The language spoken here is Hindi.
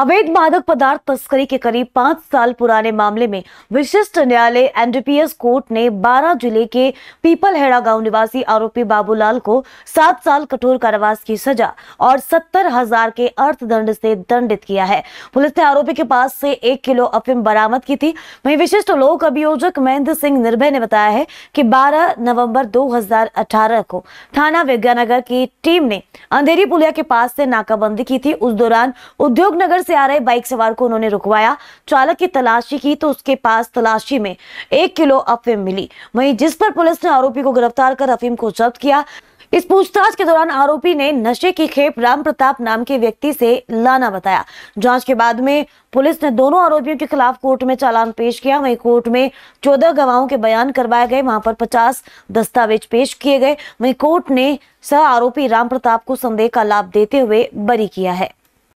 अवैध मादक पदार्थ तस्करी के करीब पांच साल पुराने मामले में विशिष्ट न्यायालय एनडीपीएस कोर्ट ने 12 जिले के पीपलहेड़ा गांव निवासी आरोपी बाबूलाल को सात साल कठोर कारावास की सजा और सत्तर हजार के अर्थदंड से दंडित किया है पुलिस ने आरोपी के पास से एक किलो अफीम बरामद की थी वही विशिष्ट लोक अभियोजक महेंद्र सिंह निर्भय ने बताया है की बारह नवम्बर दो को थाना विद्यानगर की टीम ने अंधेरी पुलिया के पास से नाकाबंदी की थी उस दौरान उद्योग नगर से आ रहे बाइक सवार को उन्होंने रुकवाया चालक की तलाशी की तो उसके पास तलाशी में एक किलो अफीम मिली वहीं जिस पर पुलिस ने आरोपी को गिरफ्तार कर अफीम को जब्त किया इस पूछताछ के दौरान आरोपी ने नशे की खेप राम प्रताप नाम के व्यक्ति से लाना बताया जांच के बाद में पुलिस ने दोनों आरोपियों के खिलाफ कोर्ट में चालान पेश किया वहीं कोर्ट में चौदह गवाहों के बयान करवाए गए वहां पर पचास दस्तावेज पेश किए गए वहीं कोर्ट ने सह आरोपी राम प्रताप को संदेह का लाभ देते हुए बरी किया है